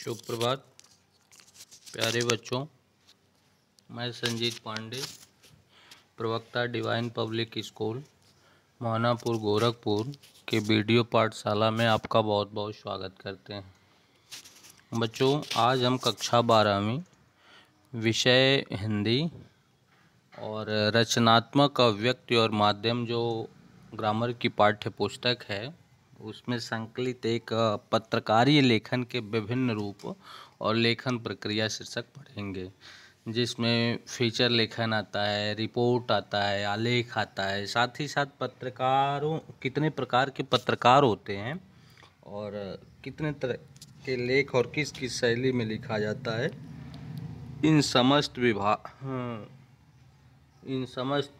शुभ प्रभात प्यारे बच्चों मैं संजीत पांडे प्रवक्ता Divine Public School Mohanapur Gorakhpur के वीडियो पाठशाला में आपका बहुत बहुत स्वागत करते हैं बच्चों आज हम कक्षा बारहवीं विषय हिंदी और रचनात्मक अव्यक्ति और माध्यम जो ग्रामर की पाठ्य पुस्तक है उसमें संकलित एक पत्रकारीय लेखन के विभिन्न रूप और लेखन प्रक्रिया शीर्षक पढ़ेंगे जिसमें फीचर लेखन आता है रिपोर्ट आता है आलेख आता है साथ ही साथ पत्रकारों कितने प्रकार के पत्रकार होते हैं और कितने तरह के लेख और किस किस शैली में लिखा जाता है इन समस्त विभाग हाँ, इन समस्त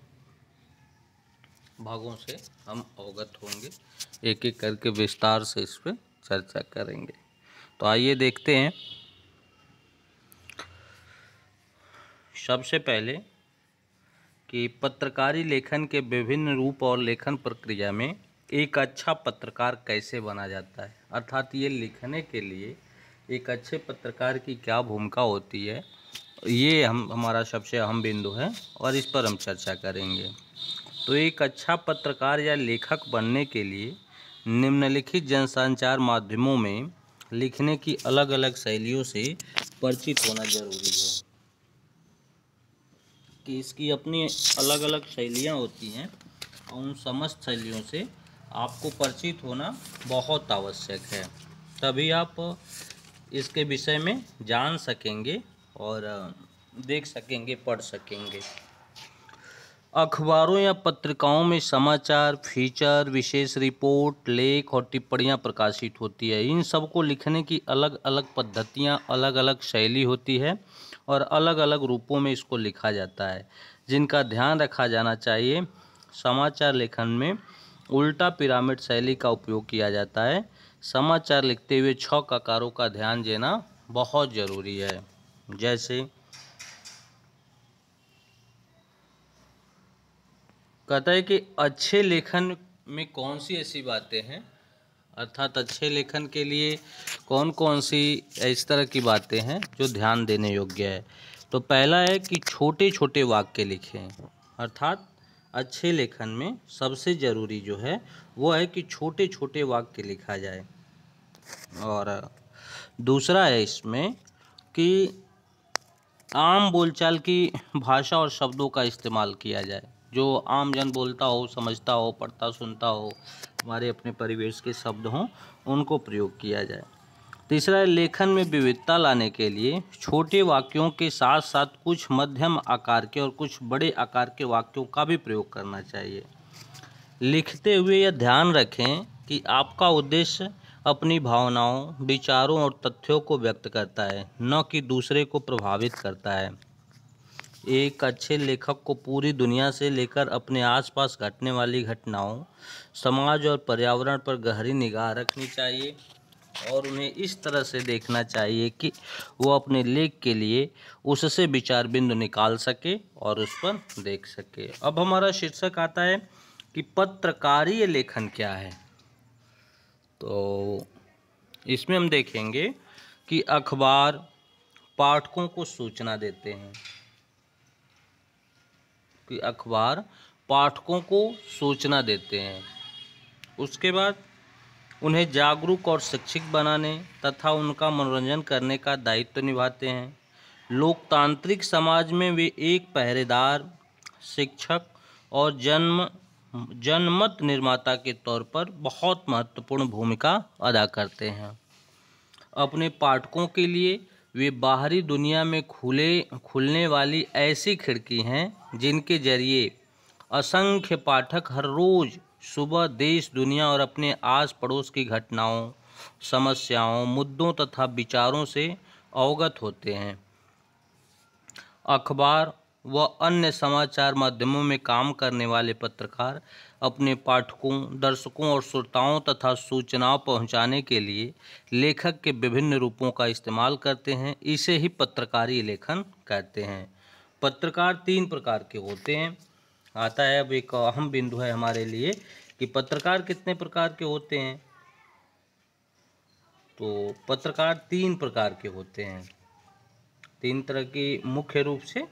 भागों से हम अवगत होंगे एक एक करके विस्तार से इस पर चर्चा करेंगे तो आइए देखते हैं सबसे पहले कि पत्रकारी लेखन के विभिन्न रूप और लेखन प्रक्रिया में एक अच्छा पत्रकार कैसे बना जाता है अर्थात ये लिखने के लिए एक अच्छे पत्रकार की क्या भूमिका होती है ये हम हमारा सबसे अहम बिंदु है और इस पर हम चर्चा करेंगे तो एक अच्छा पत्रकार या लेखक बनने के लिए निम्नलिखित जनसंचार माध्यमों में लिखने की अलग अलग शैलियों से परिचित होना जरूरी है कि इसकी अपनी अलग अलग शैलियाँ होती हैं और उन समस्त शैलियों से आपको परिचित होना बहुत आवश्यक है तभी आप इसके विषय में जान सकेंगे और देख सकेंगे पढ़ सकेंगे अखबारों या पत्रिकाओं में समाचार फीचर विशेष रिपोर्ट लेख और टिप्पणियाँ प्रकाशित होती है इन सबको लिखने की अलग अलग पद्धतियाँ अलग अलग शैली होती है और अलग अलग रूपों में इसको लिखा जाता है जिनका ध्यान रखा जाना चाहिए समाचार लेखन में उल्टा पिरामिड शैली का उपयोग किया जाता है समाचार लिखते हुए छः ककारों का ध्यान देना बहुत ज़रूरी है जैसे कहता है कि अच्छे लेखन में कौन सी ऐसी बातें हैं अर्थात अच्छे लेखन के लिए कौन कौन सी इस तरह की बातें हैं जो ध्यान देने योग्य है तो पहला है कि छोटे छोटे वाक्य लिखें अर्थात अच्छे लेखन में सबसे ज़रूरी जो है वो है कि छोटे छोटे वाक्य लिखा जाए और दूसरा है इसमें कि आम बोलचाल की भाषा और शब्दों का इस्तेमाल किया जाए जो आम जन बोलता हो समझता हो पढ़ता सुनता हो हमारे अपने परिवेश के शब्द हों उनको प्रयोग किया जाए तीसरा लेखन में विविधता लाने के लिए छोटे वाक्यों के साथ साथ कुछ मध्यम आकार के और कुछ बड़े आकार के वाक्यों का भी प्रयोग करना चाहिए लिखते हुए यह ध्यान रखें कि आपका उद्देश्य अपनी भावनाओं विचारों और तथ्यों को व्यक्त करता है न कि दूसरे को प्रभावित करता है एक अच्छे लेखक को पूरी दुनिया से लेकर अपने आसपास घटने वाली घटनाओं समाज और पर्यावरण पर गहरी निगाह रखनी चाहिए और उन्हें इस तरह से देखना चाहिए कि वो अपने लेख के लिए उससे विचार बिंदु निकाल सके और उस पर देख सके अब हमारा शीर्षक आता है कि पत्रकारीय लेखन क्या है तो इसमें हम देखेंगे कि अखबार पाठकों को सूचना देते हैं कि अखबार पाठकों को सूचना देते हैं उसके बाद उन्हें जागरूक और शिक्षित बनाने तथा उनका मनोरंजन करने का दायित्व तो निभाते हैं लोकतांत्रिक समाज में वे एक पहरेदार शिक्षक और जन्म जनमत निर्माता के तौर पर बहुत महत्वपूर्ण भूमिका अदा करते हैं अपने पाठकों के लिए वे बाहरी दुनिया में खुले खुलने वाली ऐसी खिड़की हैं जिनके जरिए असंख्य पाठक हर रोज़ सुबह देश दुनिया और अपने आस पड़ोस की घटनाओं समस्याओं मुद्दों तथा विचारों से अवगत होते हैं अखबार व अन्य समाचार माध्यमों में काम करने वाले पत्रकार अपने पाठकों दर्शकों और श्रोताओं तथा सूचनाओं पहुंचाने के लिए लेखक के विभिन्न रूपों का इस्तेमाल करते हैं इसे ही पत्रकारी लेखन कहते हैं पत्रकार तीन प्रकार के होते हैं आता है अब एक अहम बिंदु है हमारे लिए कि पत्रकार कितने प्रकार के होते हैं तो पत्रकार तीन प्रकार के होते हैं तीन तरह की मुख्य रूप से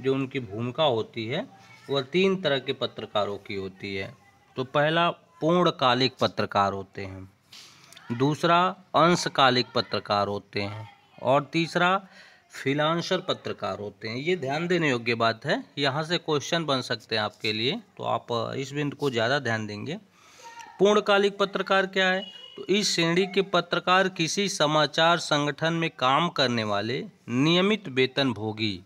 जो उनकी भूमिका होती है वह तीन तरह के पत्रकारों की होती है तो पहला पूर्णकालिक पत्रकार होते हैं दूसरा अंशकालिक पत्रकार होते हैं और तीसरा फिलांसर पत्रकार होते हैं ये ध्यान देने योग्य बात है यहाँ से क्वेश्चन बन सकते हैं आपके लिए तो आप इस बिंदु को ज़्यादा ध्यान देंगे पूर्णकालिक पत्रकार क्या है तो इस श्रेणी के पत्रकार किसी समाचार संगठन में काम करने वाले नियमित वेतन भोगी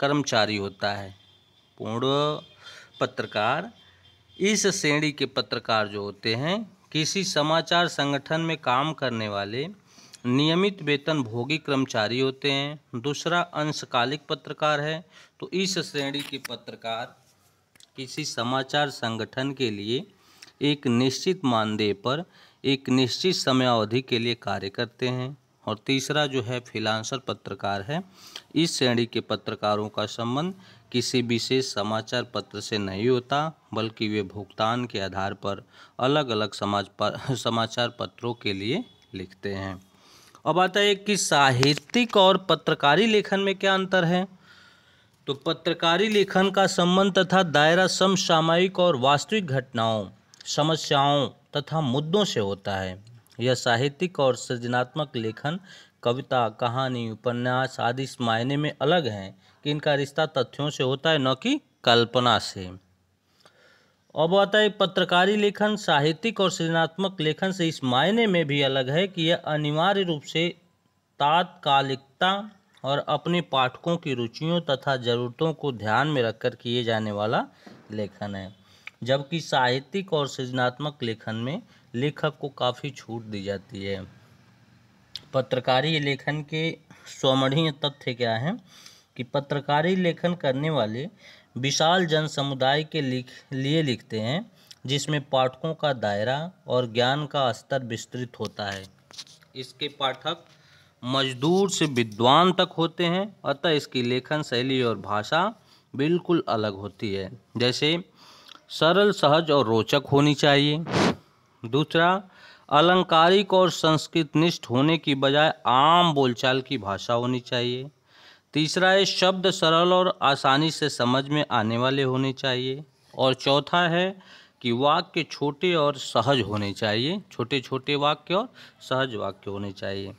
कर्मचारी होता है पूर्ण पत्रकार इस श्रेणी के पत्रकार जो होते हैं किसी समाचार संगठन में काम करने वाले नियमित वेतन भोगी कर्मचारी होते हैं दूसरा अंशकालिक पत्रकार है तो इस श्रेणी के पत्रकार किसी समाचार संगठन के लिए एक निश्चित मानदेय पर एक निश्चित समयावधि के लिए कार्य करते हैं और तीसरा जो है फिलानसर पत्रकार है इस श्रेणी के पत्रकारों का संबंध किसी विशेष समाचार पत्र से नहीं होता बल्कि वे भुगतान के आधार पर अलग अलग समाज पर, समाचार पत्रों के लिए लिखते हैं अब आता है कि साहित्यिक और पत्रकारी लेखन में क्या अंतर है तो पत्रकारी लेखन का संबंध तथा दायरा समसामयिक और वास्तविक घटनाओं समस्याओं तथा मुद्दों से होता है यह साहित्यिक और सृजनात्मक लेखन कविता कहानी उपन्यास आदि इस मायने में अलग हैं कि इनका रिश्ता तथ्यों से होता है न कि कल्पना से अब आता है पत्रकारी लेखन साहित्यिक और सृजनात्मक लेखन से इस मायने में भी अलग है कि यह अनिवार्य रूप से तात्कालिकता और अपने पाठकों की रुचियों तथा ज़रूरतों को ध्यान में रखकर किए जाने वाला लेखन है जबकि साहित्यिक और सृजनात्मक लेखन में लेखक को काफ़ी छूट दी जाती है पत्रकारी लेखन के स्वमणीय तथ्य क्या हैं कि पत्रकारी लेखन करने वाले विशाल जन समुदाय के लिख लिए लिखते हैं जिसमें पाठकों का दायरा और ज्ञान का स्तर विस्तृत होता है इसके पाठक मजदूर से विद्वान तक होते हैं अतः इसकी लेखन शैली और भाषा बिल्कुल अलग होती है जैसे सरल सहज और रोचक होनी चाहिए दूसरा अलंकारिक और संस्कृतनिष्ठ होने की बजाय आम बोलचाल की भाषा होनी चाहिए तीसरा है शब्द सरल और आसानी से समझ में आने वाले होने चाहिए और चौथा है कि वाक्य छोटे और सहज होने चाहिए छोटे छोटे वाक्य और सहज वाक्य होने चाहिए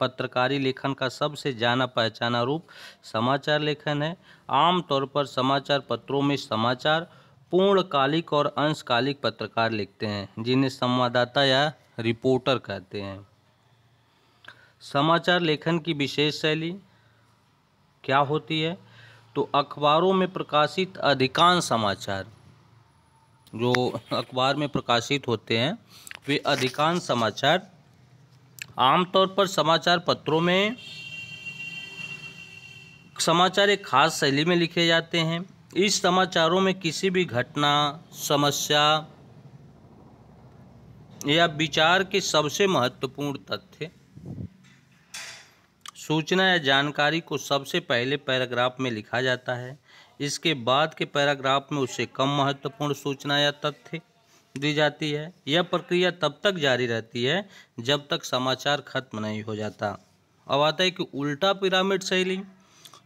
पत्रकारी लेखन का सबसे जाना पहचाना रूप समाचार लेखन है आमतौर पर समाचार पत्रों में समाचार पूर्णकालिक और अंशकालिक पत्रकार लिखते हैं जिन्हें संवाददाता या रिपोर्टर कहते हैं समाचार लेखन की विशेष शैली क्या होती है तो अखबारों में प्रकाशित अधिकांश समाचार जो अखबार में प्रकाशित होते हैं वे अधिकांश समाचार आमतौर पर समाचार पत्रों में समाचार एक खास शैली में लिखे जाते हैं इस समाचारों में किसी भी घटना समस्या यह विचार के सबसे महत्वपूर्ण तथ्य सूचना या जानकारी को सबसे पहले पैराग्राफ में लिखा जाता है इसके बाद के पैराग्राफ में उससे कम महत्वपूर्ण सूचना या तथ्य दी जाती है यह प्रक्रिया तब तक जारी रहती है जब तक समाचार खत्म नहीं हो जाता अब आता है कि उल्टा पिरामिड शैली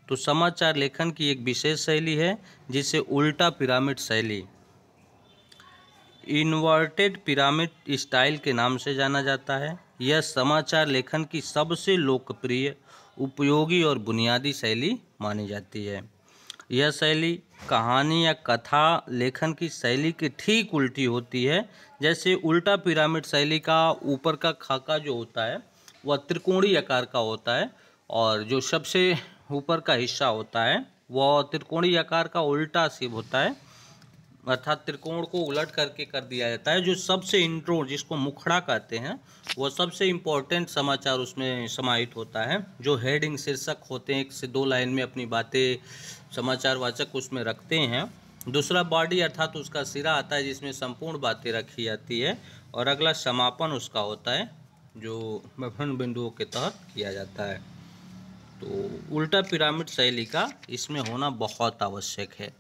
तो समाचार लेखन की एक विशेष शैली है जिसे उल्टा पिरामिड शैली इन्वर्टेड पिरामिड स्टाइल के नाम से जाना जाता है यह समाचार लेखन की सबसे लोकप्रिय उपयोगी और बुनियादी शैली मानी जाती है यह शैली कहानी या कथा लेखन की शैली की ठीक उल्टी होती है जैसे उल्टा पिरामिड शैली का ऊपर का खाका जो होता है वह त्रिकोणीय आकार का होता है और जो सबसे ऊपर का हिस्सा होता है वह त्रिकोणीय आकार का उल्टा सिब होता है अर्थात त्रिकोण को उलट करके कर दिया जाता है जो सबसे इंट्रो जिसको मुखड़ा कहते हैं वो सबसे इम्पोर्टेंट समाचार उसमें समाहित होता है जो हेडिंग शीर्षक होते हैं एक से दो लाइन में अपनी बातें समाचार वाचक उसमें रखते हैं दूसरा बॉडी अर्थात उसका सिरा आता है जिसमें संपूर्ण बातें रखी जाती है और अगला समापन उसका होता है जो विभिन्न बिंदुओं के तहत किया जाता है तो उल्टा पिरामिड शैली का इसमें होना बहुत आवश्यक है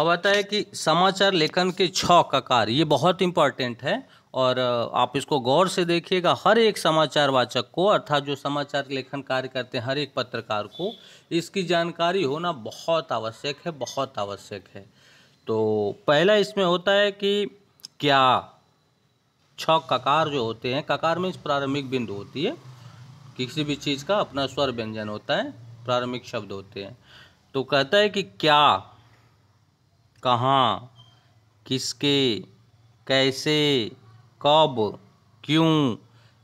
अब आता है कि समाचार लेखन के छ ककार ये बहुत इम्पॉर्टेंट है और आप इसको गौर से देखिएगा हर एक समाचार वाचक को अर्थात जो समाचार लेखन कार्य करते हैं हर एक पत्रकार को इसकी जानकारी होना बहुत आवश्यक है बहुत आवश्यक है तो पहला इसमें होता है कि क्या छ ककार जो होते हैं ककार में प्रारंभिक बिंदु होती है किसी भी चीज़ का अपना स्वर व्यंजन होता है प्रारंभिक शब्द होते हैं तो कहता है कि क्या कहाँ किसके कैसे कब क्यों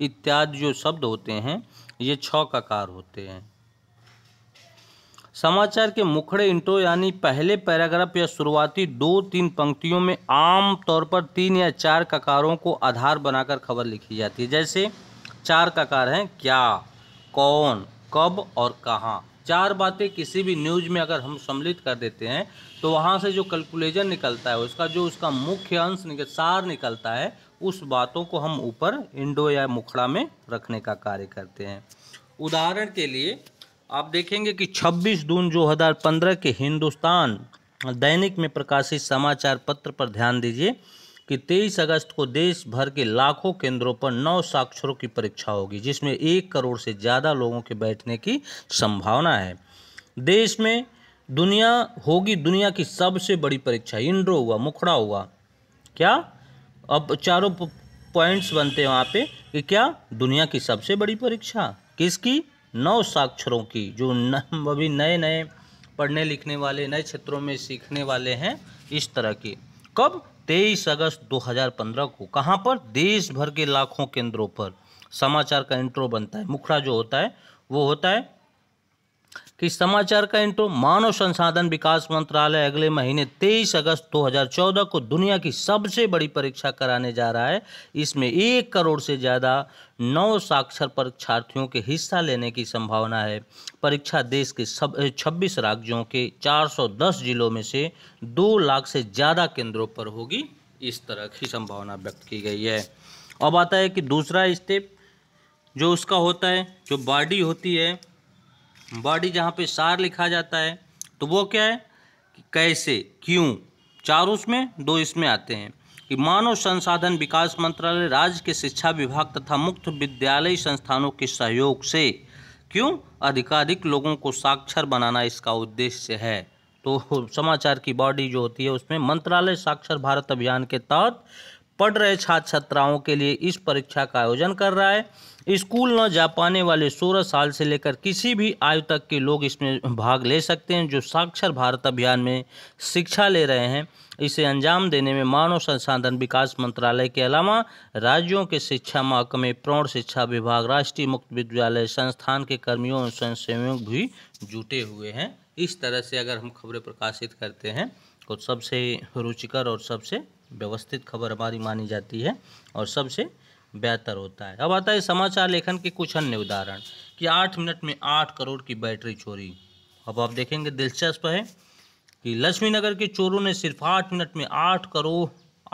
इत्यादि जो शब्द होते हैं ये छ ककार होते हैं समाचार के मुखड़े इंटो यानी पहले पैराग्राफ या शुरुआती दो तीन पंक्तियों में आम तौर पर तीन या चार ककारों को आधार बनाकर खबर लिखी जाती है जैसे चार ककार हैं क्या कौन कब और कहाँ चार बातें किसी भी न्यूज़ में अगर हम सम्मिलित कर देते हैं तो वहाँ से जो कैलकुलेशन निकलता है उसका जो उसका मुख्य अंश निकल सार निकलता है उस बातों को हम ऊपर इंडो या मुखड़ा में रखने का कार्य करते हैं उदाहरण के लिए आप देखेंगे कि 26 जून 2015 के हिंदुस्तान दैनिक में प्रकाशित समाचार पत्र पर ध्यान दीजिए कि 23 अगस्त को देश भर के लाखों केंद्रों पर नौ साक्षरों की परीक्षा होगी जिसमें एक करोड़ से ज़्यादा लोगों के बैठने की संभावना है देश में दुनिया होगी दुनिया की सबसे बड़ी परीक्षा इंड्रो हुआ मुखड़ा हुआ क्या अब चारों पॉइंट्स बनते हैं वहाँ पे कि क्या दुनिया की सबसे बड़ी परीक्षा किसकी नौ साक्षरों की जो न, अभी नए नए पढ़ने लिखने वाले नए क्षेत्रों में सीखने वाले हैं इस तरह की कब 23 अगस्त 2015 को कहाँ पर देश भर के लाखों केंद्रों पर समाचार का इंट्रो बनता है मुखड़ा जो होता है वो होता है कि समाचार का इंट्रो मानव संसाधन विकास मंत्रालय अगले महीने 23 अगस्त 2014 को दुनिया की सबसे बड़ी परीक्षा कराने जा रहा है इसमें एक करोड़ से ज़्यादा नौ साक्षर परीक्षार्थियों के हिस्सा लेने की संभावना है परीक्षा देश के सब छब्बीस राज्यों के 410 जिलों में से दो लाख से ज़्यादा केंद्रों पर होगी इस तरह की संभावना व्यक्त की गई है अब आता है कि दूसरा स्टेप जो उसका होता है जो बॉडी होती है बॉडी जहाँ पे सार लिखा जाता है तो वो क्या है कैसे क्यों चार उसमें दो इसमें आते हैं कि मानव संसाधन विकास मंत्रालय राज्य के शिक्षा विभाग तथा मुक्त विद्यालय संस्थानों के सहयोग से क्यों अधिकाधिक लोगों को साक्षर बनाना इसका उद्देश्य है तो समाचार की बॉडी जो होती है उसमें मंत्रालय साक्षर भारत अभियान के तहत पढ़ रहे छात्र छात्राओं के लिए इस परीक्षा का आयोजन कर रहा है स्कूल न जा पाने वाले 16 साल से लेकर किसी भी आयु तक के लोग इसमें भाग ले सकते हैं जो साक्षर भारत अभियान में शिक्षा ले रहे हैं इसे अंजाम देने में मानव संसाधन विकास मंत्रालय के अलावा राज्यों के शिक्षा महकमे प्रौण शिक्षा विभाग राष्ट्रीय मुक्त विद्यालय संस्थान के कर्मियों और स्वयंसेवियों भी जुटे हुए हैं इस तरह से अगर हम खबरें प्रकाशित करते हैं तो सबसे रुचिकर और सबसे व्यवस्थित खबर हमारी मानी जाती है और सबसे बेहतर होता है अब आता है समाचार लेखन के कुछ अन्य उदाहरण कि आठ मिनट में आठ करोड़ की बैटरी चोरी अब आप देखेंगे दिलचस्प है कि लक्ष्मी नगर के चोरों ने सिर्फ आठ मिनट में आठ करोड़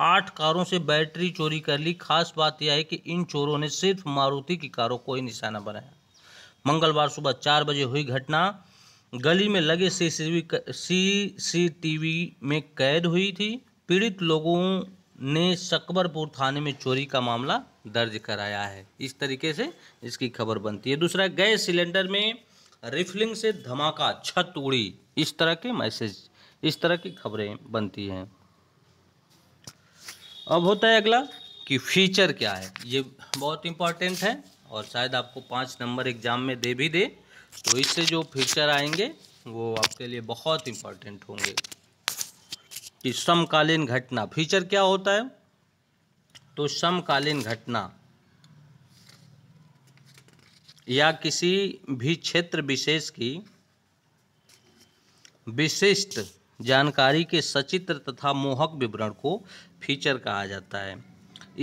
आठ कारों से बैटरी चोरी कर ली खास बात यह है कि इन चोरों ने सिर्फ मारुति की कारों को ही निशाना बनाया मंगलवार सुबह चार बजे हुई घटना गली में लगे सीसीटीवी टीवी में कैद हुई थी पीड़ित लोगों ने सकबरपुर थाने में चोरी का मामला दर्ज कराया है इस तरीके से इसकी खबर बनती है दूसरा गैस सिलेंडर में रिफलिंग से धमाका छत उड़ी इस तरह के मैसेज इस तरह की खबरें बनती हैं अब होता है अगला कि फीचर क्या है ये बहुत इम्पॉर्टेंट है और शायद आपको पाँच नंबर एग्जाम में दे भी दे तो इससे जो फीचर आएंगे वो आपके लिए बहुत इम्पॉर्टेंट होंगे कि समकालीन घटना फीचर क्या होता है तो समकालीन घटना या किसी भी क्षेत्र विशेष की विशिष्ट जानकारी के सचित्र तथा मोहक विवरण को फीचर कहा जाता है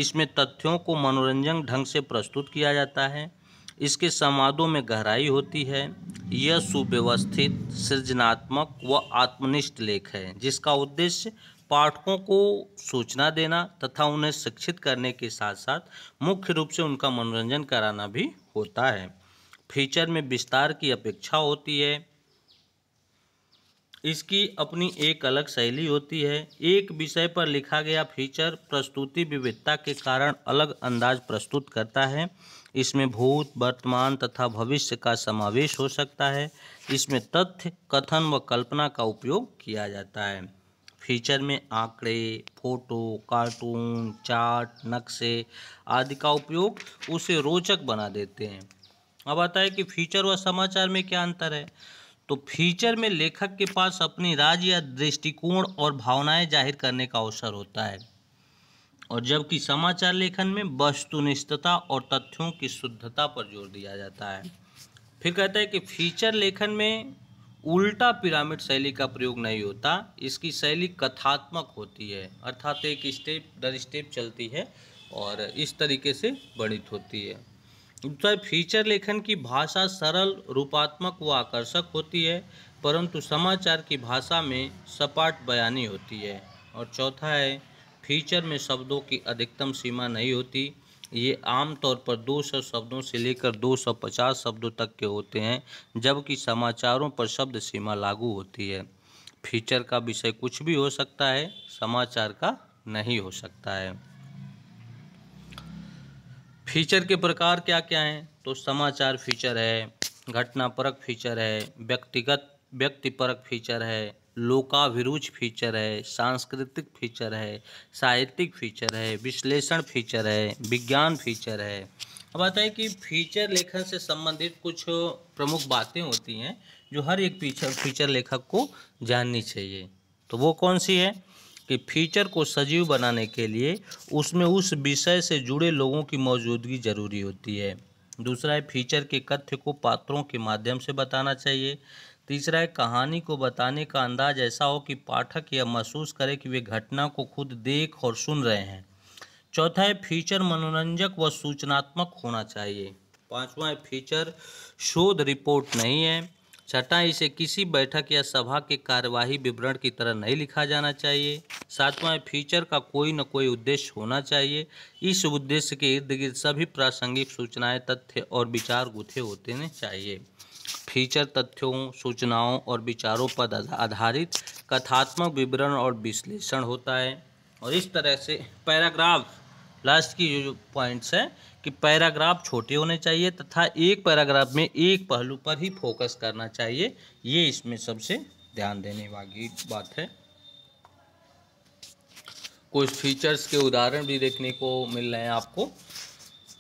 इसमें तथ्यों को मनोरंजक ढंग से प्रस्तुत किया जाता है इसके संवादों में गहराई होती है यह सुव्यवस्थित सृजनात्मक व आत्मनिष्ठ लेख है जिसका उद्देश्य पाठकों को सूचना देना तथा उन्हें शिक्षित करने के साथ साथ मुख्य रूप से उनका मनोरंजन कराना भी होता है फीचर में विस्तार की अपेक्षा होती है इसकी अपनी एक अलग शैली होती है एक विषय पर लिखा गया फीचर प्रस्तुति विविधता के कारण अलग अंदाज प्रस्तुत करता है इसमें भूत वर्तमान तथा भविष्य का समावेश हो सकता है इसमें तथ्य कथन व कल्पना का उपयोग किया जाता है फीचर में आंकड़े फोटो कार्टून चार्ट नक्शे आदि का उपयोग उसे रोचक बना देते हैं अब आता है कि फीचर व समाचार में क्या अंतर है तो फीचर में लेखक के पास अपनी राज या दृष्टिकोण और भावनाएं जाहिर करने का अवसर होता है और जबकि समाचार लेखन में वस्तुनिष्ठता और तथ्यों की शुद्धता पर जोर दिया जाता है फिर कहता है कि फीचर लेखन में उल्टा पिरामिड शैली का प्रयोग नहीं होता इसकी शैली कथात्मक होती है अर्थात एक स्टेप दर स्टेप चलती है और इस तरीके से वर्णित होती है दूसरा तो फीचर लेखन की भाषा सरल रूपात्मक व आकर्षक होती है परंतु समाचार की भाषा में सपाट बयानी होती है और चौथा है फीचर में शब्दों की अधिकतम सीमा नहीं होती ये आमतौर पर 200 शब्दों से लेकर 250 शब्दों तक के होते हैं जबकि समाचारों पर शब्द सीमा लागू होती है फीचर का विषय कुछ भी हो सकता है समाचार का नहीं हो सकता है फीचर के प्रकार क्या क्या हैं तो समाचार फीचर है घटनापरक फीचर है व्यक्तिगत व्यक्तिपरक फीचर है लोकाभिरुच फीचर है सांस्कृतिक फीचर है साहित्यिक फीचर है विश्लेषण फीचर है विज्ञान फीचर है अब आता है कि फीचर लेखन से संबंधित कुछ प्रमुख बातें होती हैं जो हर एक फीचर फीचर लेखक को जाननी चाहिए तो वो कौन सी है कि फीचर को सजीव बनाने के लिए उसमें उस विषय से जुड़े लोगों की मौजूदगी ज़रूरी होती है दूसरा है फीचर के तथ्य को पात्रों के माध्यम से बताना चाहिए तीसरा है कहानी को बताने का अंदाज ऐसा हो कि पाठक यह महसूस करे कि वे घटना को खुद देख और सुन रहे हैं चौथा है फीचर मनोरंजक व सूचनात्मक होना चाहिए पांचवा है फीचर शोध रिपोर्ट नहीं है छठा इसे किसी बैठक या सभा के कार्यवाही विवरण की तरह नहीं लिखा जाना चाहिए सातवां फीचर का कोई न कोई उद्देश्य होना चाहिए इस उद्देश्य के इर्द गिर्द सभी प्रासंगिक सूचनाएं तथ्य और विचार गुथे होते चाहिए फीचर तथ्यों सूचनाओं और विचारों पर आधारित कथात्मक विवरण और विश्लेषण होता है और इस तरह से पैराग्राफ लास्ट की जो पॉइंट्स हैं कि पैराग्राफ छोटे होने चाहिए तथा एक पैराग्राफ में एक पहलू पर ही फोकस करना चाहिए ये इसमें सबसे ध्यान देने वाली बात है कुछ फीचर्स के उदाहरण भी देखने को मिल रहे हैं आपको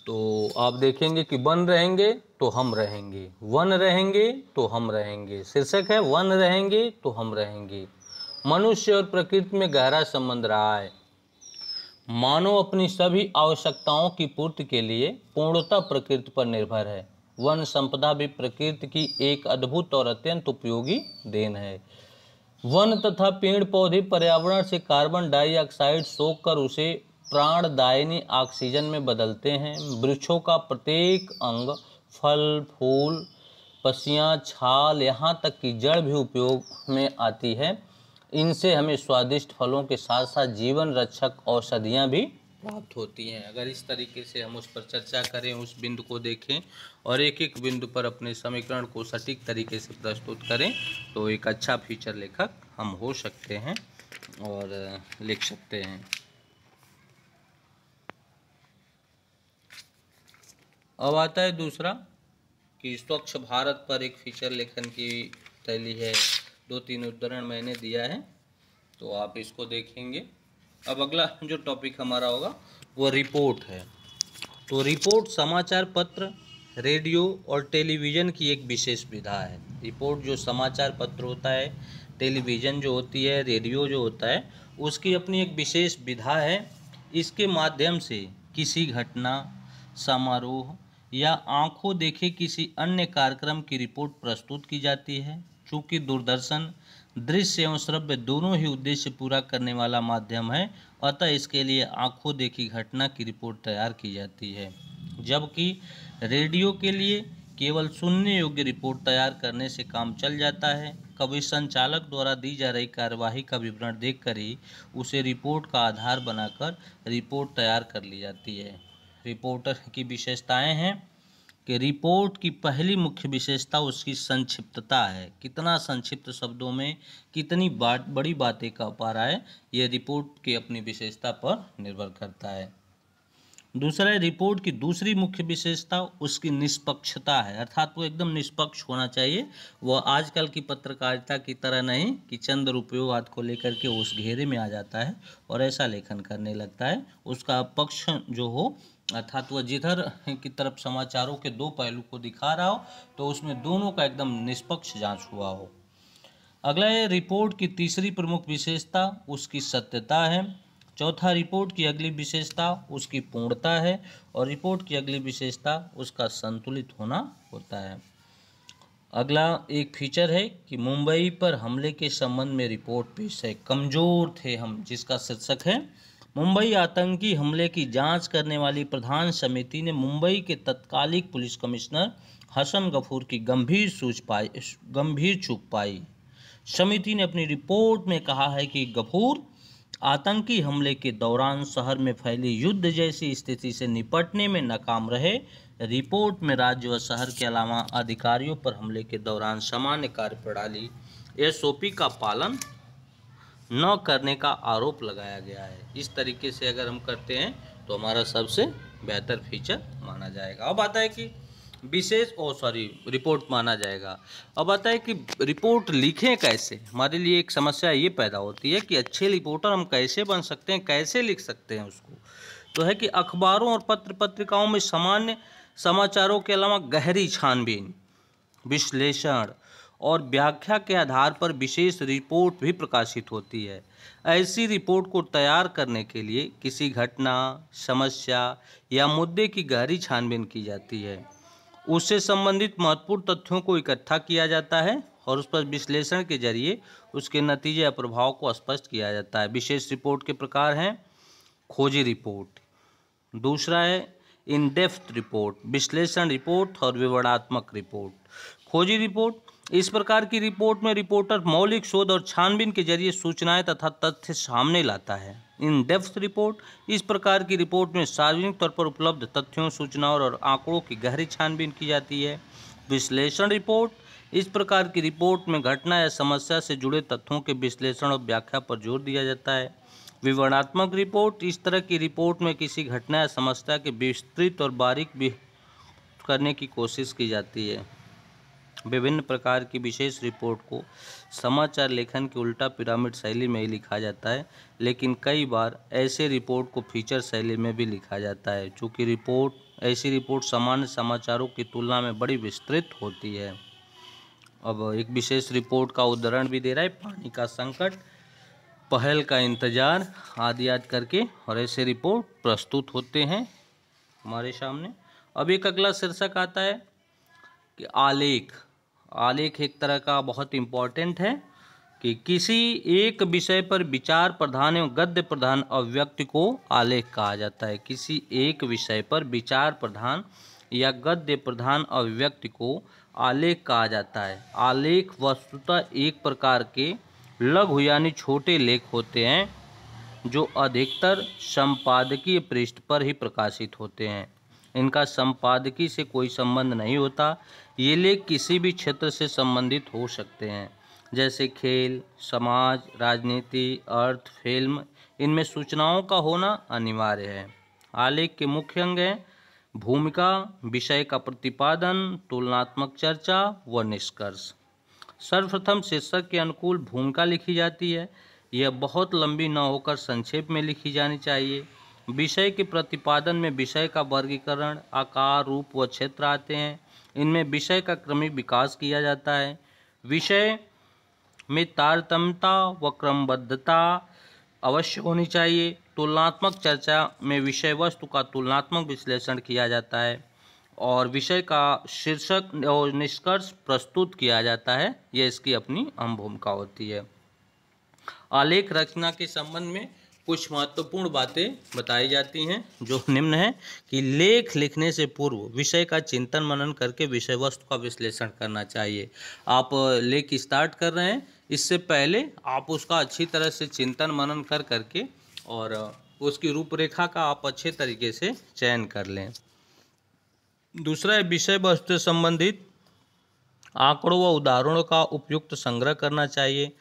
तो आप देखेंगे कि बन रहेंगे तो हम रहेंगे वन रहेंगे तो हम रहेंगे शीर्षक है वन रहेंगे तो हम रहेंगे मनुष्य और प्रकृति में गहरा संबंध रहा है मानव अपनी सभी आवश्यकताओं की पूर्ति के लिए पूर्णता प्रकृति पर निर्भर है वन संपदा भी प्रकृति की एक अद्भुत और अत्यंत उपयोगी देन है वन तथा पेड़ पौधे पर्यावरण से कार्बन डाइऑक्साइड सोख कर उसे प्राणदायिनी ऑक्सीजन में बदलते हैं वृक्षों का प्रत्येक अंग फल फूल पसियाँ छाल यहाँ तक की जड़ भी उपयोग में आती है इनसे हमें स्वादिष्ट फलों के साथ साथ जीवन रक्षक औषधियाँ भी प्राप्त होती हैं अगर इस तरीके से हम उस पर चर्चा करें उस बिंदु को देखें और एक एक बिंदु पर अपने समीकरण को सटीक तरीके से प्रस्तुत करें तो एक अच्छा फ्यूचर लेखक हम हो सकते हैं और लिख सकते हैं अब आता है दूसरा कि स्वच्छ भारत पर एक फीचर लेखन की शैली है दो तीन उदाहरण मैंने दिया है तो आप इसको देखेंगे अब अगला जो टॉपिक हमारा होगा वो रिपोर्ट है तो रिपोर्ट समाचार पत्र रेडियो और टेलीविज़न की एक विशेष विधा है रिपोर्ट जो समाचार पत्र होता है टेलीविज़न जो होती है रेडियो जो होता है उसकी अपनी एक विशेष विधा है इसके माध्यम से किसी घटना समारोह या आंखों देखे किसी अन्य कार्यक्रम की रिपोर्ट प्रस्तुत की जाती है चूँकि दूरदर्शन दृश्य एवं श्रव्य दोनों ही उद्देश्य पूरा करने वाला माध्यम है अतः इसके लिए आंखों देखी घटना की रिपोर्ट तैयार की जाती है जबकि रेडियो के लिए केवल सुनने योग्य रिपोर्ट तैयार करने से काम चल जाता है कभी संचालक द्वारा दी जा रही कार्यवाही का विवरण देखकर ही उसे रिपोर्ट का आधार बनाकर रिपोर्ट तैयार कर ली जाती है रिपोर्टर की विशेषताएं हैं कि रिपोर्ट की पहली मुख्य विशेषता उसकी संक्षिप्तता है कितना संक्षिप्त शब्दों में कितनी बात बड़ी बातें कह पा रहा है यह रिपोर्ट की अपनी विशेषता पर निर्भर करता है दूसरा है रिपोर्ट की दूसरी मुख्य विशेषता उसकी निष्पक्षता है अर्थात वो एकदम निष्पक्ष होना चाहिए वह आजकल की पत्रकारिता की तरह नहीं कि चंद रुपयोवाद को लेकर के उस घेरे में आ जाता है और ऐसा लेखन करने लगता है उसका पक्ष जो हो अर्थात वह जिधर की तरफ समाचारों के दो पहलू को दिखा रहा हो तो उसमें दोनों का एकदम निष्पक्ष जांच हुआ हो अगला ये रिपोर्ट की तीसरी प्रमुख विशेषता उसकी सत्यता है चौथा रिपोर्ट की अगली विशेषता उसकी पूर्णता है और रिपोर्ट की अगली विशेषता उसका संतुलित होना होता है अगला एक फीचर है कि मुंबई पर हमले के संबंध में रिपोर्ट पेश है कमज़ोर थे हम जिसका शीर्षक है मुंबई आतंकी हमले की जांच करने वाली प्रधान समिति ने मुंबई के तत्कालिक पुलिस कमिश्नर हसन गफूर की गंभीर सूच पाई गंभीर चूक पाई समिति ने अपनी रिपोर्ट में कहा है कि गफूर आतंकी हमले के दौरान शहर में फैली युद्ध जैसी स्थिति से निपटने में नाकाम रहे रिपोर्ट में राज्य व शहर के अलावा अधिकारियों पर हमले के दौरान सामान्य कार्यप्रणाली एसओपी का पालन न करने का आरोप लगाया गया है इस तरीके से अगर हम करते हैं तो हमारा सबसे बेहतर फीचर माना जाएगा अब आता है कि विशेष ओ सॉरी रिपोर्ट माना जाएगा अब आता है कि रिपोर्ट लिखें कैसे हमारे लिए एक समस्या ये पैदा होती है कि अच्छे रिपोर्टर हम कैसे बन सकते हैं कैसे लिख सकते हैं उसको तो है कि अखबारों और पत्र पत्रिकाओं में सामान्य समाचारों के अलावा गहरी छानबीन विश्लेषण और व्याख्या के आधार पर विशेष रिपोर्ट भी प्रकाशित होती है ऐसी रिपोर्ट को तैयार करने के लिए किसी घटना समस्या या मुद्दे की गहरी छानबीन की जाती है उससे संबंधित महत्वपूर्ण तथ्यों को इकट्ठा किया जाता है और उस पर विश्लेषण के जरिए उसके नतीजे या प्रभाव को स्पष्ट किया जाता है विशेष रिपोर्ट के प्रकार हैं खोजी रिपोर्ट दूसरा है इन रिपोर्ट विश्लेषण रिपोर्ट और विवरणात्मक रिपोर्ट खोजी रिपोर्ट इस प्रकार की रिपोर्ट में रिपोर्टर मौलिक शोध और छानबीन के जरिए सूचनाएं तथा तथ्य सामने लाता है इन डेप्थ रिपोर्ट इस प्रकार की रिपोर्ट में सार्वजनिक तौर पर उपलब्ध तथ्यों सूचनाओं और आंकड़ों की गहरी छानबीन की जाती है विश्लेषण रिपोर्ट इस प्रकार की रिपोर्ट में घटना या समस्या से जुड़े तथ्यों के विश्लेषण और व्याख्या पर जोर दिया जाता है विवरणात्मक रिपोर्ट इस तरह की रिपोर्ट में किसी घटना या समस्या के विस्तृत और बारीक करने की कोशिश की जाती है विभिन्न प्रकार की विशेष रिपोर्ट को समाचार लेखन के उल्टा पिरामिड शैली में ही लिखा जाता है लेकिन कई बार ऐसे रिपोर्ट को फीचर शैली में भी लिखा जाता है चूँकि रिपोर्ट ऐसी रिपोर्ट सामान्य समाचारों की तुलना में बड़ी विस्तृत होती है अब एक विशेष रिपोर्ट का उदाहरण भी दे रहा है पानी का संकट पहल का इंतज़ार आदि याद करके और ऐसे रिपोर्ट प्रस्तुत होते हैं हमारे सामने अब एक अगला शीर्षक आता है कि आलेख आलेख एक तरह का बहुत इम्पॉर्टेंट है कि किसी एक विषय पर विचार प्रधान एवं गद्य प्रधान अव्यक्ति को आलेख कहा जाता है किसी एक विषय पर विचार प्रधान या गद्य प्रधान अभिव्यक्ति को आलेख कहा जाता है आलेख वस्तुतः एक प्रकार के लघु यानी छोटे लेख होते हैं जो अधिकतर संपादकीय पृष्ठ पर ही प्रकाशित होते हैं इनका संपादकीय से कोई संबंध नहीं होता ये लेख किसी भी क्षेत्र से संबंधित हो सकते हैं जैसे खेल समाज राजनीति अर्थ फिल्म इनमें सूचनाओं का होना अनिवार्य है आलेख के मुख्य अंग हैं भूमिका विषय का प्रतिपादन तुलनात्मक चर्चा व निष्कर्ष सर्वप्रथम शीर्षक के अनुकूल भूमिका लिखी जाती है यह बहुत लंबी न होकर संक्षेप में लिखी जानी चाहिए विषय के प्रतिपादन में विषय का वर्गीकरण आकार रूप व क्षेत्र आते हैं इनमें विषय का क्रमिक विकास किया जाता है विषय में तारतम्यता व क्रमबद्धता अवश्य होनी चाहिए तुलनात्मक चर्चा में विषय वस्तु का तुलनात्मक विश्लेषण किया जाता है और विषय का शीर्षक और निष्कर्ष प्रस्तुत किया जाता है यह इसकी अपनी अहम भूमिका होती है आलेख रचना के संबंध में कुछ महत्वपूर्ण बातें बताई जाती हैं जो निम्न है कि लेख लिखने से पूर्व विषय का चिंतन मनन करके विषय वस्तु का विश्लेषण करना चाहिए आप लेख स्टार्ट कर रहे हैं इससे पहले आप उसका अच्छी तरह से चिंतन मनन कर करके और उसकी रूपरेखा का आप अच्छे तरीके से चयन कर लें दूसरा है विषय वस्तु से संबंधित आंकड़ों व उदाहरणों का उपयुक्त संग्रह करना चाहिए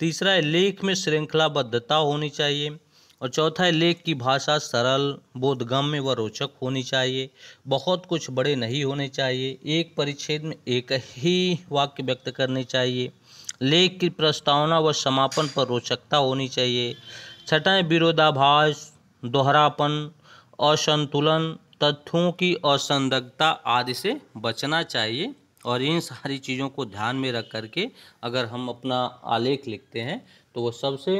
तीसरा है लेख में श्रृंखलाबद्धता होनी चाहिए और चौथा है लेख की भाषा सरल बोधगम्य व रोचक होनी चाहिए बहुत कुछ बड़े नहीं होने चाहिए एक परिच्छेद में एक ही वाक्य व्यक्त करने चाहिए लेख की प्रस्तावना व समापन पर रोचकता होनी चाहिए छठा है विरोधाभास दोहरापन असंतुलन तथ्यों की असंदग्धता आदि से बचना चाहिए और इन सारी चीज़ों को ध्यान में रख करके अगर हम अपना आलेख लिखते हैं तो वो सबसे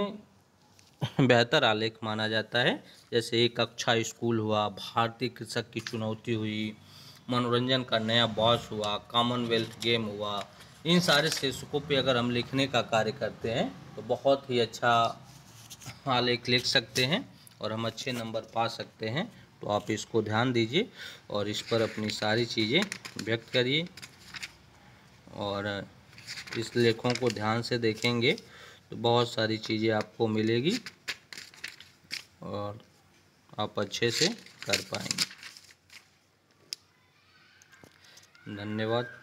बेहतर आलेख माना जाता है जैसे एक अच्छा स्कूल हुआ भारतीय कृषक की चुनौती हुई मनोरंजन का नया बॉस हुआ कॉमनवेल्थ गेम हुआ इन सारे शीर्षकों पर अगर हम लिखने का कार्य करते हैं तो बहुत ही अच्छा आलेख लिख सकते हैं और हम अच्छे नंबर पा सकते हैं तो आप इसको ध्यान दीजिए और इस पर अपनी सारी चीज़ें व्यक्त करिए और इस लेखों को ध्यान से देखेंगे तो बहुत सारी चीज़ें आपको मिलेगी और आप अच्छे से कर पाएंगे धन्यवाद